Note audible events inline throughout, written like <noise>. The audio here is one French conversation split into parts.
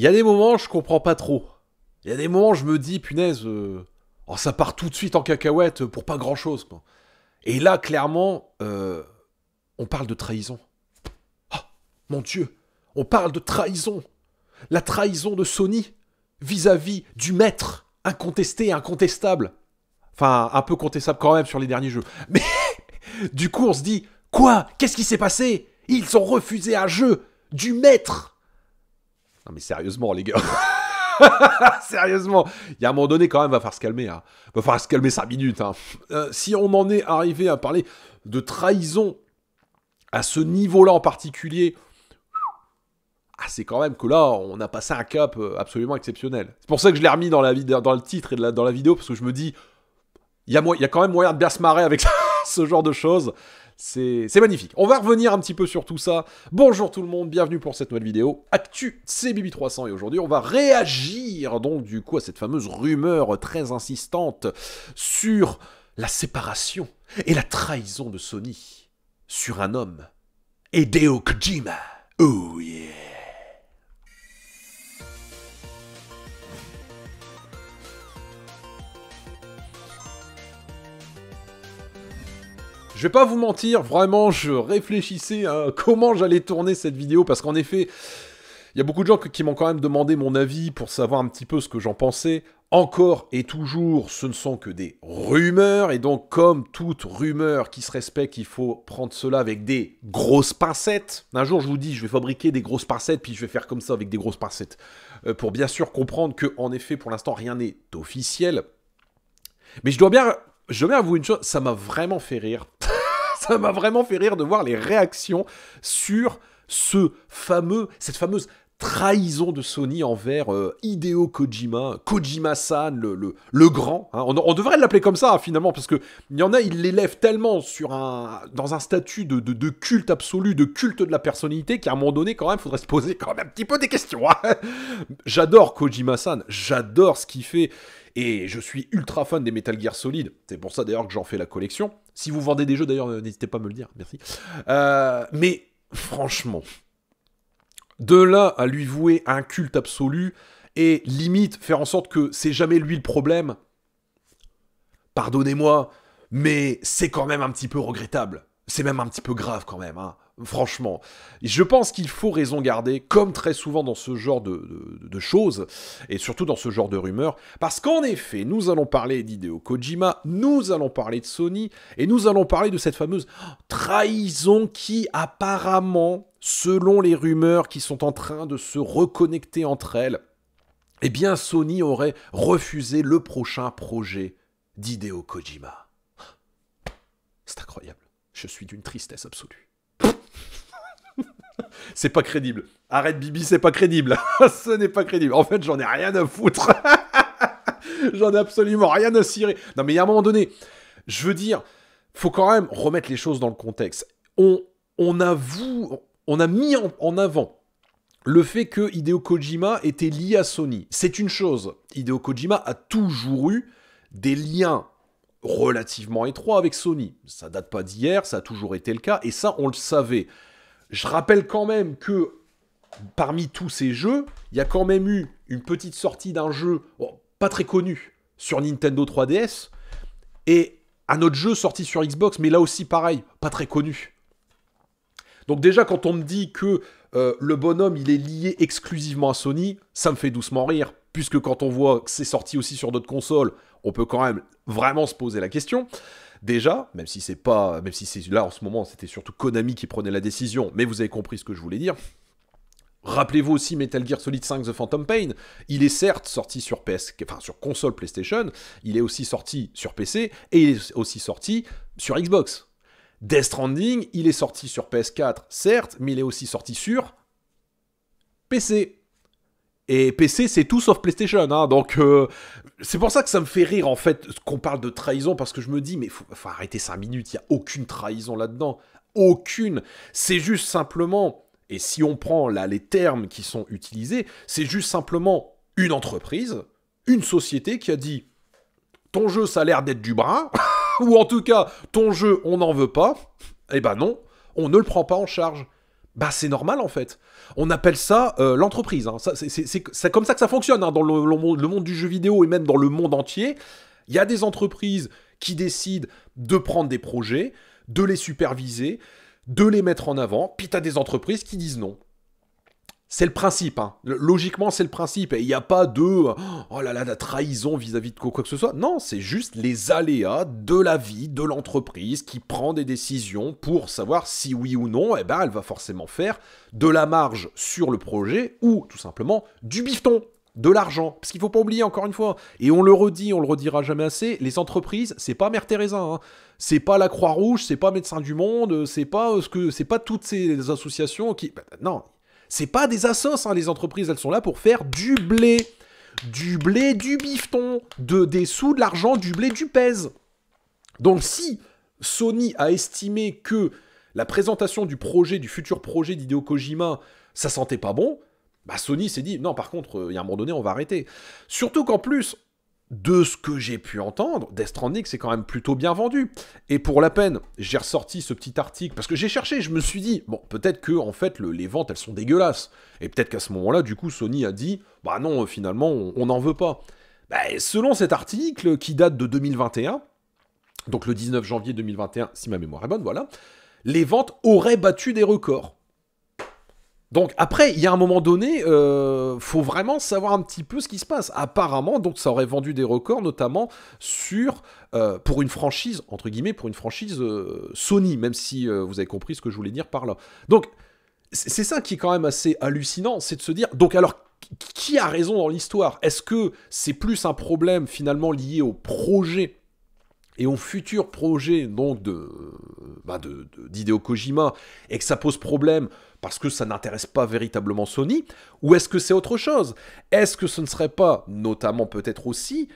Il y a des moments, je comprends pas trop. Il y a des moments, je me dis, punaise, euh, oh, ça part tout de suite en cacahuète euh, pour pas grand chose. Et là, clairement, euh, on parle de trahison. Ah, mon Dieu, on parle de trahison. La trahison de Sony vis-à-vis du maître incontesté incontestable. Enfin, un peu contestable quand même sur les derniers jeux. <laughs> Mais du coup, on se dit, quoi Qu'est-ce qui s'est passé Ils ont refusé un jeu du maître mais sérieusement, les gars. <laughs> Sérieusement, il y a un moment donné quand même, va falloir se calmer. Hein. Va falloir se calmer 5 minutes. Hein. Euh, si on en est arrivé à parler de trahison à ce niveau-là en particulier, ah, c'est quand même que là, on a passé un cap euh, absolument exceptionnel. C'est pour ça que je l'ai remis dans, la dans le titre et la, dans la vidéo, parce que je me dis, il y a quand même moyen de bien se marrer avec <laughs> ce genre de choses. C'est magnifique. On va revenir un petit peu sur tout ça. Bonjour tout le monde, bienvenue pour cette nouvelle vidéo. Actu c'est bibi 300 et aujourd'hui on va réagir donc du coup à cette fameuse rumeur très insistante sur la séparation et la trahison de Sony sur un homme. Hideo Kojima. Oh yeah Je vais pas vous mentir, vraiment, je réfléchissais à comment j'allais tourner cette vidéo, parce qu'en effet, il y a beaucoup de gens qui m'ont quand même demandé mon avis pour savoir un petit peu ce que j'en pensais. Encore et toujours, ce ne sont que des rumeurs, et donc comme toute rumeur qui se respecte, il faut prendre cela avec des grosses pincettes. Un jour, je vous dis, je vais fabriquer des grosses pincettes, puis je vais faire comme ça avec des grosses pincettes, euh, pour bien sûr comprendre que, en effet, pour l'instant, rien n'est officiel. Mais je dois bien, je dois bien avouer une chose, ça m'a vraiment fait rire m'a vraiment fait rire de voir les réactions sur ce fameux, cette fameuse trahison de Sony envers euh, Hideo Kojima, Kojima-san, le, le, grand. Hein. On, devrait l'appeler comme ça, hein, finalement, parce qu'il y en a, il l'élève tellement sur un, dans un statut de, culte absolu, de culte de la personnalité, qu'à un moment donné, quand même, il faudrait se poser quand même un petit peu des questions. Hein. J'adore Kojima-san, j'adore ce qu'il fait. Et je suis ultra fan des Metal Gear Solid. C'est pour ça d'ailleurs que j'en fais la collection. Si vous vendez des jeux d'ailleurs, euh, n'hésitez pas à me le dire. Merci. Euh, mais franchement, de là à lui vouer un culte absolu et limite faire en sorte que c'est jamais lui le problème, pardonnez-moi, mais c'est quand même un petit peu regrettable. C'est même un petit peu grave quand même. Hein. Franchement, je pense qu'il faut raison garder, comme très souvent dans ce genre de, choses, et surtout dans ce genre de rumeurs, parce qu'en effet, nous allons parler d'Hideo Kojima, nous allons parler de Sony, et nous allons parler de cette fameuse trahison qui apparemment, selon les rumeurs qui sont en train de se reconnecter entre elles, eh bien Sony aurait refusé le prochain projet d'Hideo Kojima. C'est incroyable, je suis d'une tristesse absolue. <laughs> c'est pas crédible. Arrête Bibi, c'est pas crédible. <laughs> Ce n'est pas crédible. En fait, j'en ai rien à foutre. <laughs> j'en ai absolument rien à cirer. Non, mais il un moment donné, je veux dire, faut quand même remettre les choses dans le contexte. On, on avoue, on a mis en, avant le fait que Hideo Kojima était lié à Sony. C'est une chose. Hideo Kojima a toujours eu des liens relativement étroits avec Sony. Ça date pas d'hier, ça a toujours été le cas, et ça, on le savait. Je rappelle quand même que parmi tous ces jeux, il y a quand même eu une petite sortie d'un jeu pas très connu sur Nintendo 3DS et un autre jeu sorti sur Xbox, mais là aussi pareil, pas très connu. Donc déjà, quand on me dit que euh, le bonhomme, il est lié exclusivement à Sony, ça me fait doucement rire, puisque quand on voit que c'est sorti aussi sur d'autres consoles, on peut quand même vraiment se poser la question déjà, même si c'est pas, même si c'est là en ce moment, c'était surtout Konami qui prenait la décision, mais vous avez compris ce que je voulais dire. Rappelez-vous aussi Metal Gear Solid 5 The Phantom Pain. Il est certes sorti sur PS, enfin sur console PlayStation, il est aussi sorti sur PC et il est aussi sorti sur Xbox. Death Stranding, il est sorti sur PS4, certes, mais il est aussi sorti sur PC. Et PC, c'est tout sauf PlayStation. Hein, donc, euh, c'est pour ça que ça me fait rire, en fait, qu'on parle de trahison, parce que je me dis, mais faut, arrêter 5 minutes, il n'y a aucune trahison là-dedans. Aucune. C'est juste simplement, et si on prend là les termes qui sont utilisés, c'est juste simplement une entreprise, une société qui a dit, ton jeu, ça a l'air d'être du brin, <laughs> ou en tout cas, ton jeu, on n'en veut pas. Eh ben non, on ne le prend pas en charge bah c'est normal en fait. On appelle ça euh, l'entreprise. Hein. C'est comme ça que ça fonctionne hein, dans le, le, monde du jeu vidéo et même dans le monde entier. Il y a des entreprises qui décident de prendre des projets, de les superviser, de les mettre en avant, puis tu as des entreprises qui disent non. C'est le principe. Hein. Logiquement, c'est le principe. Et il n'y a pas de oh là là, la trahison vis-à-vis de quoi que ce soit. Non, c'est juste les aléas de la vie de l'entreprise qui prend des décisions pour savoir si oui ou non, eh ben, elle va forcément faire de la marge sur le projet ou tout simplement du bifton de l'argent. Parce qu'il ne faut pas oublier, encore une fois, et on le redit, on le redira jamais assez, les entreprises, c'est pas Mère Teresa, hein. c'est pas la Croix-Rouge, c'est pas Médecins du Monde, c'est pas euh, ce que, c'est pas toutes ces associations qui... Bah, non, c'est pas des assos, hein, les entreprises, elles sont là pour faire du blé. Du blé, du bifton, de, des sous, de l'argent, du blé, du pèse. Donc si Sony a estimé que la présentation du projet, du futur projet d'Hideo Kojima, ça sentait pas bon, bah Sony s'est dit, non par contre, euh, il y a un moment donné, on va arrêter. Surtout qu'en plus, de ce que j'ai pu entendre, Death Stranding c'est quand même plutôt bien vendu. Et pour la peine, j'ai ressorti ce petit article parce que j'ai cherché, je me suis dit bon, peut-être que en fait les ventes elles sont dégueulasses et peut-être qu'à ce moment-là du coup Sony a dit bah non, euh, finalement on n'en veut pas. Bah, selon cet article qui date de 2021, donc le 19 janvier 2021 si ma mémoire est bonne, voilà, les ventes auraient battu des records. Donc après, il y a un moment donné, euh, faut vraiment savoir un petit peu ce qui se passe. Apparemment, donc ça aurait vendu des records, notamment sur euh, pour une franchise entre guillemets, pour une franchise euh, Sony, même si euh, vous avez compris ce que je voulais dire par là. Donc c'est ça qui est quand même assez hallucinant, c'est de se dire. Donc alors qui a raison dans l'histoire Est-ce que c'est plus un problème finalement lié au projet et au futur projet donc de, bah, Kojima et que ça pose problème parce que ça n'intéresse pas véritablement Sony Ou est-ce que c'est autre chose Est-ce que ce ne serait pas, notamment peut-être aussi,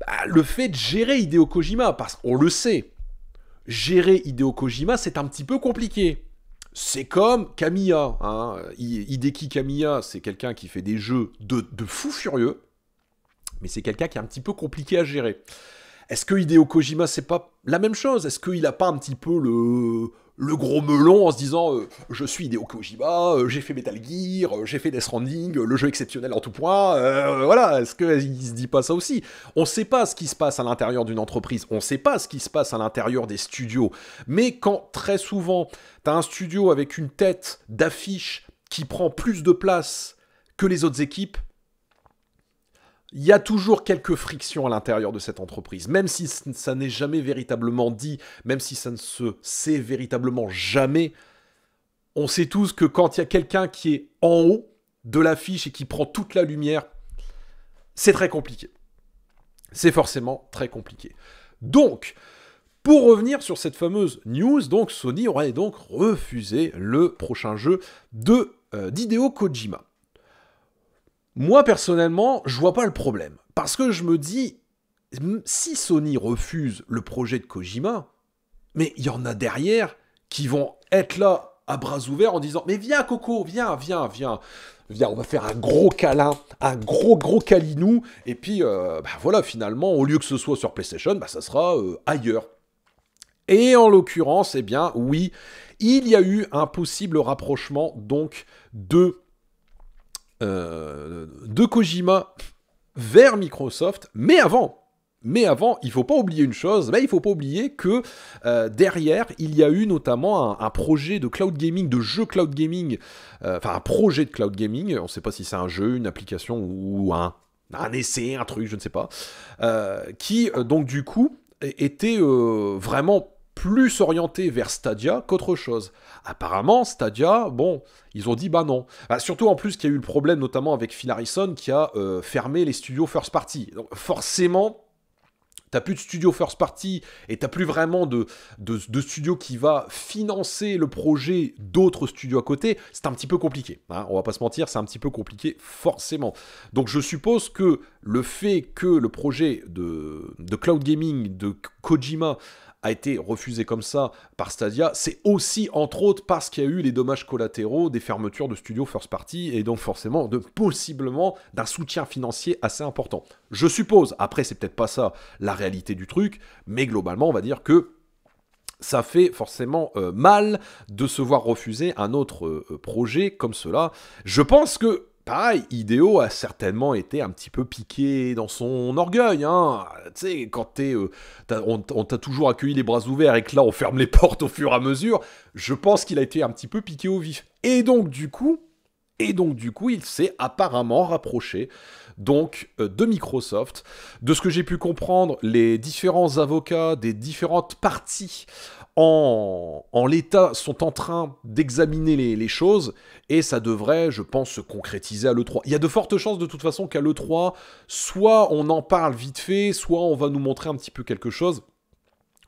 bah, le fait de gérer Hideo Kojima Parce qu'on le sait, gérer Hideo Kojima, c'est un petit peu compliqué. C'est comme Kamiya. Hein. Hideki Kamiya, c'est quelqu'un qui fait des jeux de, de fou furieux, mais c'est quelqu'un qui est un petit peu compliqué à gérer. Est-ce que Hideo Kojima, c'est pas la même chose Est-ce qu'il a pas un petit peu le, le gros melon en se disant euh, je suis Hideo Kojima, euh, j'ai fait Metal Gear, euh, j'ai fait Death Stranding, le jeu exceptionnel en tout point, voilà, est-ce qu'il se dit pas ça aussi On sait pas ce qui se passe à l'intérieur d'une entreprise, on sait pas ce qui se passe à l'intérieur des studios, mais quand très souvent t'as un studio avec une tête d'affiche qui prend plus de place que les autres équipes, il y a toujours quelques frictions à l'intérieur de cette entreprise, même si ça n'est jamais véritablement dit, même si ça ne se sait véritablement jamais. On sait tous que quand il y a quelqu'un qui est en haut de l'affiche et qui prend toute la lumière, c'est très compliqué. C'est forcément très compliqué. Donc, pour revenir sur cette fameuse news, donc Sony aurait donc refusé le prochain jeu de euh, Kojima. Moi personnellement, je vois pas le problème. Parce que je me dis, si Sony refuse le projet de Kojima, mais il y en a derrière qui vont être là à bras ouverts en disant Mais viens, Coco, viens, viens, viens. Viens, on va faire un gros câlin, un gros, gros câlinou. Et puis, euh, bah voilà, finalement, au lieu que ce soit sur PlayStation, bah, ça sera euh, ailleurs. Et en l'occurrence, eh bien, oui, il y a eu un possible rapprochement, donc, de euh, de Kojima vers Microsoft, mais avant, mais avant, il faut pas oublier une chose, mais il faut pas oublier que euh, derrière, il y a eu notamment un, projet de cloud gaming, de jeu cloud gaming, euh, enfin un projet de cloud gaming, on ne sait pas si c'est un jeu, une application ou un, essai, un truc, je ne sais pas, qui donc du coup était vraiment plus orienté vers Stadia qu'autre chose. Apparemment, Stadia, bon, ils ont dit bah non. Bah, surtout en plus qu'il y a eu le problème notamment avec Phil Harrison qui a euh, fermé les studios first party. Donc forcément, T'as plus de studio first party et t'as plus vraiment de, de, studio qui va financer le projet d'autres studios à côté. C'est un petit peu compliqué. Hein. on va pas se mentir, c'est un petit peu compliqué forcément. Donc je suppose que le fait que le projet de, de cloud gaming de Kojima a été refusé comme ça par Stadia, c'est aussi entre autres parce qu'il y a eu les dommages collatéraux des fermetures de studios first party et donc forcément de possiblement d'un soutien financier assez important. Je suppose, après c'est peut-être pas ça la réalité du truc, mais globalement on va dire que ça fait forcément euh, mal de se voir refuser un autre euh, projet comme cela. Je pense que pareil, Ideo a certainement été un petit peu piqué dans son orgueil. Hein. Tu sais, quand t'es, euh, on t'a toujours accueilli les bras ouverts et que là on ferme les <laughs> portes au fur et à mesure, je pense qu'il a été un petit peu piqué au vif. Et donc du coup, et donc du coup, il s'est apparemment rapproché donc euh, de Microsoft. De ce que j'ai pu comprendre, les différents avocats des différentes parties en, en l'état sont en train d'examiner les, les, choses et ça devrait, je pense, se concrétiser à l'E3. Il y a de fortes chances de toute façon qu'à l'E3, soit on en parle vite fait, soit on va nous montrer un petit peu quelque chose.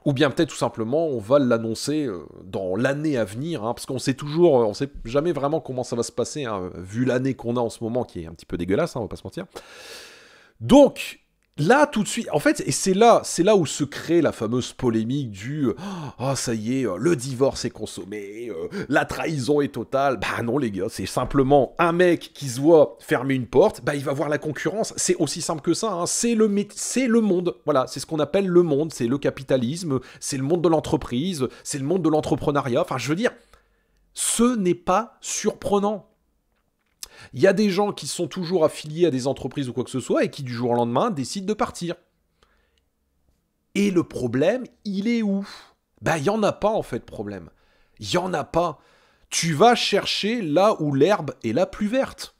Ou bien peut-être tout simplement on va l'annoncer euh, dans l'année à venir, hein, parce qu'on sait toujours, euh, on sait jamais vraiment comment ça va se passer, hein, vu l'année qu'on a en ce moment qui est un petit peu dégueulasse, hein, on va pas se mentir. Donc, Là, tout de suite, en fait, et c'est là, c'est là où se crée la fameuse polémique du oh, ah ça y est, euh, le divorce est consommé, euh, la trahison est totale. Bah non les gars, c'est simplement un mec qui se voit fermer une porte, bah il va voir la concurrence. C'est aussi simple que ça. Hein. C'est le c'est le monde. Voilà, c'est ce qu'on appelle le monde. C'est le capitalisme, c'est le monde de l'entreprise, c'est le monde de l'entrepreneuriat. Enfin, je veux dire, ce n'est pas surprenant. Il y a des gens qui sont toujours affiliés à des entreprises ou quoi que ce soit et qui du jour au lendemain décident de partir. Et le problème, il est où Ben, il n'y en a pas en fait de problème. Il n'y en a pas. Tu vas chercher là où l'herbe est la plus verte.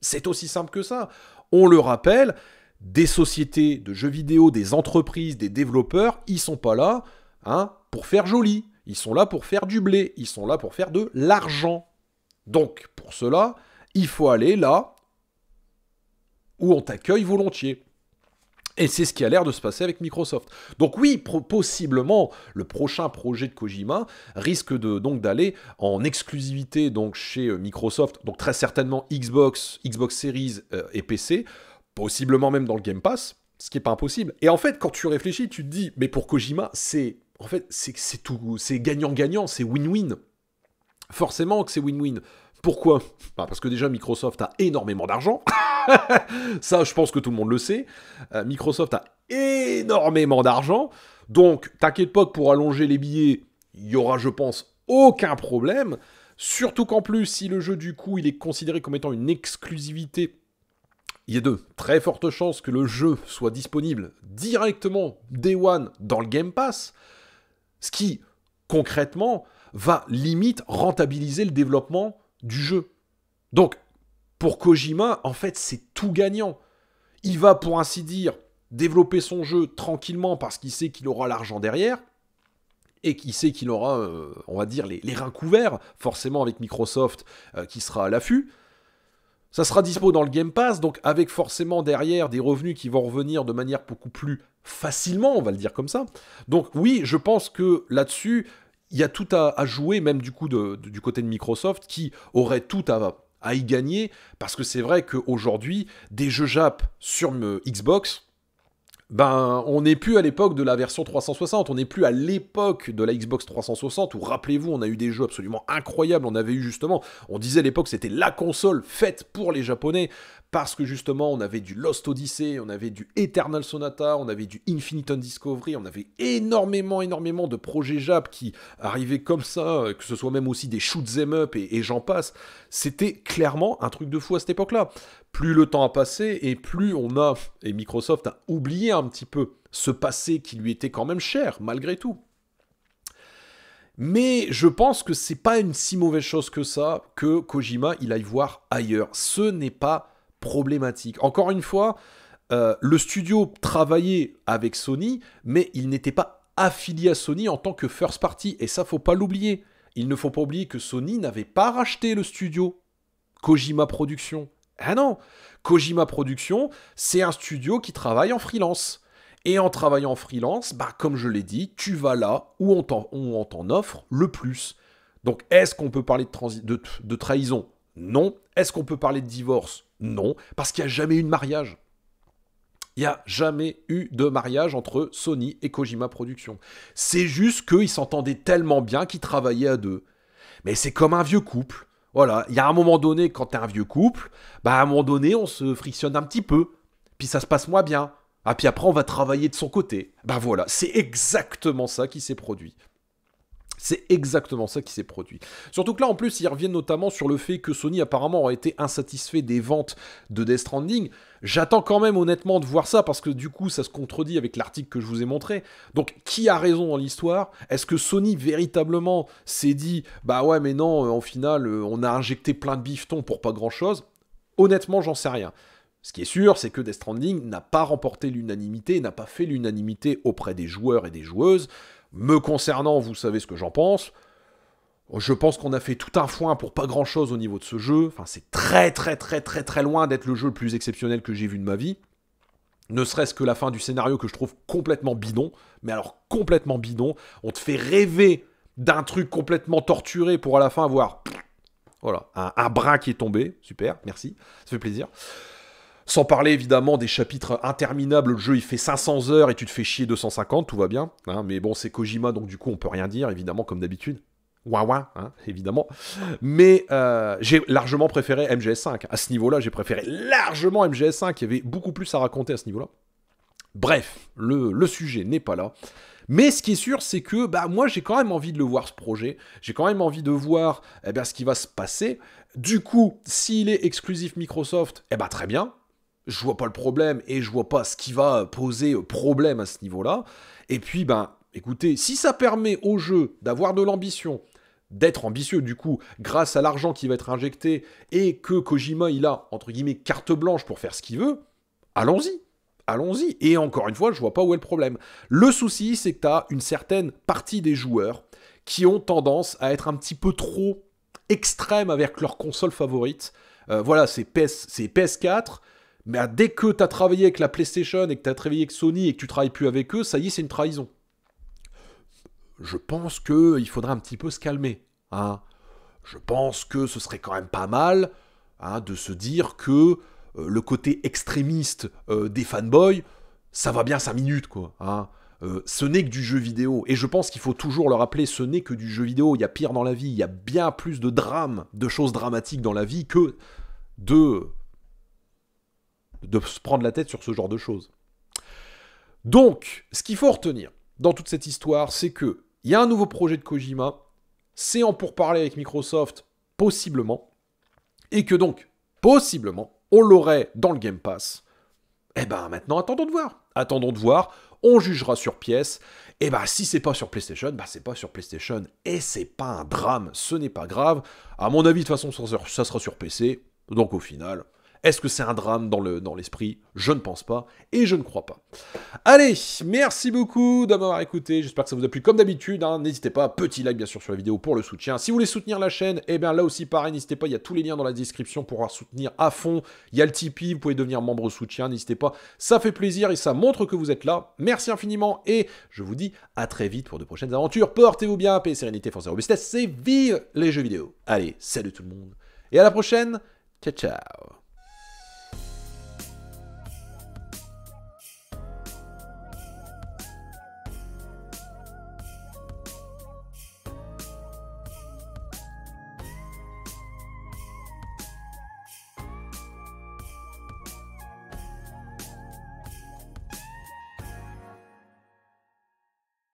C'est aussi simple que ça. On le rappelle, des sociétés de jeux vidéo, des entreprises, des développeurs, ils sont pas là hein, pour faire joli. Ils sont là pour faire du blé. Ils sont là pour faire de l'argent. Donc, pour cela, il faut aller là où on t'accueille volontiers. Et c'est ce qui a l'air de se passer avec Microsoft. Donc oui, possiblement, le prochain projet de Kojima risque de, donc d'aller en exclusivité donc chez euh, Microsoft, donc très certainement Xbox, Xbox Series euh, et PC, possiblement même dans le Game Pass, ce qui n'est pas impossible. Et en fait, quand tu réfléchis, tu te dis, mais pour Kojima, c'est en fait c'est tout, c'est gagnant-gagnant, c'est win-win. Forcément que c'est win-win. Pourquoi bah, Parce que déjà Microsoft a énormément d'argent. <laughs> Ça, je pense que tout le monde le sait. Euh, Microsoft a énormément d'argent. Donc, t'inquiète pas que pour allonger les billets, il y aura, je pense, aucun problème. Surtout qu'en plus, si le jeu du coup, il est considéré comme étant une exclusivité, il y a de très fortes chances que le jeu soit disponible directement Day One dans le Game Pass. Ce qui, concrètement, va limite rentabiliser le développement du jeu. Donc, pour Kojima, en fait, c'est tout gagnant. Il va, pour ainsi dire, développer son jeu tranquillement parce qu'il sait qu'il aura l'argent derrière et qu'il sait qu'il aura, euh, on va dire, les, reins couverts, forcément avec Microsoft euh, qui sera à l'affût. Ça sera dispo dans le Game Pass, donc avec forcément derrière des revenus qui vont revenir de manière beaucoup plus facilement, on va le dire comme ça. Donc oui, je pense que là-dessus, il y a tout à, jouer, même du coup du côté de Microsoft, qui aurait tout à, y gagner, parce que c'est vrai qu'aujourd'hui, des jeux Jap sur euh, Xbox, ben, on n'est plus à l'époque de la version 360, on n'est plus à l'époque de la Xbox 360 où, rappelez-vous, on a eu des jeux absolument incroyables, on avait eu justement, on disait à l'époque c'était la console faite pour les Japonais, parce que justement on avait du Lost Odyssey, on avait du Eternal Sonata, on avait du Infinite Discovery, on avait énormément, énormément de projets Jap qui arrivaient comme ça, euh, que ce soit même aussi des shoots em up et, j'en passe. C'était clairement un truc de fou à cette époque-là. Plus le temps a passé et plus on a, et Microsoft a oublié un petit peu ce passé qui lui était quand même cher, malgré tout. Mais je pense que c'est pas une si mauvaise chose que ça que Kojima il aille voir ailleurs. Ce n'est pas problématique. Encore une fois, euh, le studio travaillait avec Sony, mais il n'était pas affilié à Sony en tant que first party, et ça faut pas l'oublier. Il ne faut pas oublier que Sony n'avait pas racheté le studio Kojima Productions. Ah non, Kojima Productions, c'est un studio qui travaille en freelance. Et en travaillant en freelance, bah, comme je l'ai dit, tu vas là où on t'en offre le plus. Donc est-ce qu'on peut parler de trahison Non. Est-ce qu'on peut parler de divorce non, parce qu'il n'y a jamais eu de mariage. Il n'y a jamais eu de mariage entre Sony et Kojima Productions. C'est juste qu'ils s'entendaient tellement bien qu'ils travaillaient à deux. Mais c'est comme un vieux couple. Voilà, il y a un moment donné, quand t'es un vieux couple, bah à un moment donné, on se frictionne un petit peu. Puis ça se passe moins bien. Ah, puis après, on va travailler de son côté. Bah voilà, c'est exactement ça qui s'est produit. C'est exactement ça qui s'est produit. Surtout que là, en plus, ils reviennent notamment sur le fait que Sony apparemment aurait été insatisfait des ventes de Death Stranding. J'attends quand même honnêtement de voir ça parce que du coup, ça se contredit avec l'article que je vous ai montré. Donc, qui a raison dans l'histoire Est-ce que Sony véritablement s'est dit bah ouais, mais non, en euh, final, euh, on a injecté plein de bifetons pour pas grand chose Honnêtement, j'en sais rien. Ce qui est sûr, c'est que Death Stranding n'a pas remporté l'unanimité, n'a pas fait l'unanimité auprès des joueurs et des joueuses. Me concernant, vous savez ce que j'en pense. Je pense qu'on a fait tout un foin pour pas grand chose au niveau de ce jeu. Enfin, c'est très très très très très loin d'être le jeu le plus exceptionnel que j'ai vu de ma vie. Ne serait-ce que la fin du scénario que je trouve complètement bidon, mais alors complètement bidon. On te fait rêver d'un truc complètement torturé pour à la fin avoir voilà, un, un brin qui est tombé. Super, merci, ça fait plaisir. Sans parler évidemment des chapitres interminables, le jeu il fait 500 heures et tu te fais chier 250, tout va bien. Hein, mais bon, c'est Kojima, donc du coup on peut rien dire, évidemment, comme d'habitude. Ouah hein, évidemment. Mais euh, j'ai largement préféré MGS5. À ce niveau-là, j'ai préféré largement MGS5. Il y avait beaucoup plus à raconter à ce niveau-là. Bref, le, sujet n'est pas là. Mais ce qui est sûr, c'est que bah, moi, j'ai quand même envie de le voir, ce projet. J'ai quand même envie de voir eh bien, ce qui va se passer. Du coup, s'il est exclusif Microsoft, eh ben, très bien je vois pas le problème et je vois pas ce qui va poser problème à ce niveau-là. Et puis, ben, écoutez, si ça permet au jeu d'avoir de l'ambition, d'être ambitieux du coup, grâce à l'argent qui va être injecté et que Kojima, il a, entre guillemets, carte blanche pour faire ce qu'il veut, allons-y. Allons-y. Et encore une fois, je vois pas où est le problème. Le souci, c'est que tu as une certaine partie des joueurs qui ont tendance à être un petit peu trop extrêmes avec leur console favorite. Euh, voilà, c'est PS, PS4, mais dès que tu as travaillé avec la PlayStation et que tu as travaillé avec Sony et que tu travailles plus avec eux, ça y est, c'est une trahison. Je pense qu'il faudrait un petit peu se calmer. Hein. Je pense que ce serait quand même pas mal hein, de se dire que euh, le côté extrémiste euh, des fanboys, ça va bien 5 minutes, quoi. Hein. Euh, ce n'est que du jeu vidéo. Et je pense qu'il faut toujours le rappeler, ce n'est que du jeu vidéo. Il y a pire dans la vie, il y a bien plus de drames, de choses dramatiques dans la vie que de de se prendre la tête sur ce genre de choses. Donc, ce qu'il faut retenir dans toute cette histoire, c'est que il y a un nouveau projet de Kojima, c'est en pourparler avec Microsoft, possiblement, et que donc, possiblement, on l'aurait dans le Game Pass. Eh ben maintenant, attendons de voir. Attendons de voir, on jugera sur pièce. Et eh ben si c'est pas sur PlayStation, bah c'est pas sur PlayStation, et c'est pas un drame, ce n'est pas grave. À mon avis, de toute façon, ça sera sur PC, donc au final, est-ce que c'est un drame dans, le, dans l'esprit Je ne pense pas et je ne crois pas. Allez, merci beaucoup d'avoir écouté. J'espère que ça vous a plu comme d'habitude. Hein, n'hésitez pas, petit like bien sûr sur la vidéo pour le soutien. Si vous voulez soutenir la chaîne, eh bien là aussi pareil, n'hésitez pas, il y a tous les liens dans la description pour pouvoir soutenir à fond. Il y a le Tipeee, vous pouvez devenir membre soutien, n'hésitez pas. Ça fait plaisir et ça montre que vous êtes là. Merci infiniment et je vous dis à très vite pour de prochaines aventures. Portez-vous bien, paix, sérénité, force et robustesse C'est vive les jeux vidéo. Allez, salut tout le monde et à la prochaine. Ciao ciao